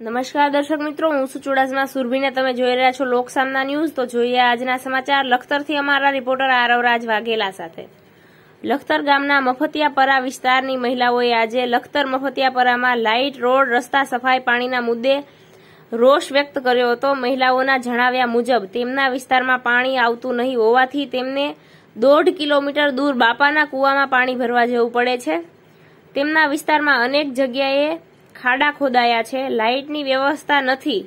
નમસ્કાર દર્શક મિત્રો હું છું ચુડાસમા સુરભીને તમે જોઈ રહ્યા છો લોક ન્યૂઝ તો જોઈએ આજના સમાચાર લખતરથી અમારા રિપોર્ટર આરવરાજ વાઘેલા સાથે લખતર ગામના મફતિયાપરા વિસ્તારની મહિલાઓએ આજે લખતર મફતિયાપરામાં લાઇટ રોડ રસ્તા સફાઈ પાણીના મુદ્દે રોષ વ્યક્ત કર્યો હતો મહિલાઓના જણાવ્યા મુજબ તેમના વિસ્તારમાં પાણી આવતું નહીં હોવાથી તેમને દોઢ કિલોમીટર દૂર બાપાના કૂવામાં પાણી ભરવા જવું પડે છે તેમના વિસ્તારમાં અનેક જગ્યાએ ખાડા ખોદાયા છે લાઇટની વ્યવસ્થા નથી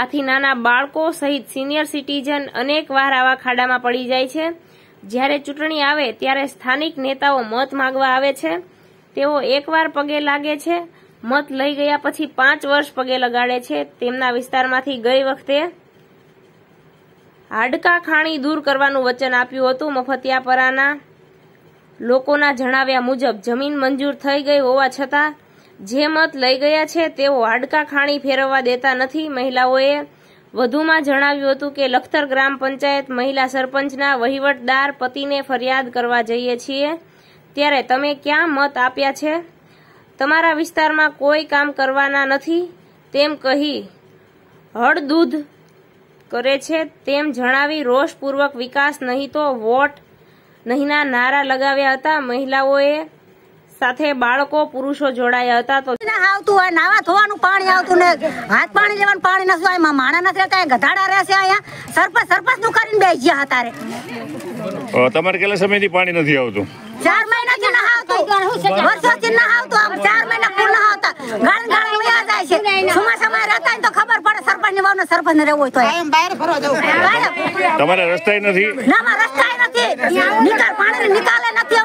આથી નાના બાળકો સહિત સિનિયર સિટીઝન અનેક વાર આવા ખાડામાં પડી જાય છે જ્યારે ચૂંટણી આવે ત્યારે સ્થાનિક નેતાઓ મત માગવા આવે છે તેઓ એકવાર પગે લાગે છે મત લઈ ગયા પછી પાંચ વર્ષ પગે લગાડે છે તેમના વિસ્તારમાંથી ગઈ વખતે હાડકા ખાણી દૂર કરવાનું વચન આપ્યું હતું મફતિયાપરાના લોકોના જણાવ્યા મુજબ જમીન મંજૂર થઈ ગઈ હોવા છતાં જે મત લઈ ગયા છે તેઓ હાડકા ખાણી ફેરવવા દેતા નથી મહિલાઓએ વધુમાં જણાવ્યું હતું કે લખતર ગ્રામ પંચાયત મહિલા સરપંચના વહીવટદાર પતિને ફરિયાદ કરવા જઈએ છીએ ત્યારે તમે ક્યાં મત આપ્યા છે તમારા વિસ્તારમાં કોઈ કામ કરવાના નથી તેમ કહી હળદૂધ કરે છે તેમ જણાવી રોષપૂર્વક વિકાસ નહીં તો વોટ નહીંના નારા લગાવ્યા હતા મહિલાઓએ સાથે બાળકો પુરુષો જોડાયા હતા તો આવતું હોય નાવા ધોવાનું પાણી આવતું ને હાથ પાણી લેવાનું પાણી નથી આવ્યું માણા નથી રહેતા ગધાડા રહેશે અહીંયા સરપંચ સરપંચ નું કરીને બેસી ગયા હતા રે તમારે કેટલા સમયથી પાણી નથી આવતું ચાર મહિનાથી ના આવતું વર્ષોથી ના આવતું આમ ચાર મહિના કુલ ના આવતા ગાળ ગાળ લઈ જાય છે ચોમાસામાં રહેતા તો ખબર પડે સરપંચ ની વાવને સરપંચ રહેવું હોય તો એમ બહાર ફરવા જવું તમારે રસ્તાય નથી ના રસ્તાય નથી નિકાલ પાણી નિકાલે નથી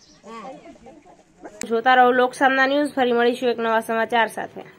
જોતા રહો લોકસામના ન્યૂઝ ફરી મળીશું એક નવા સમાચાર સાથે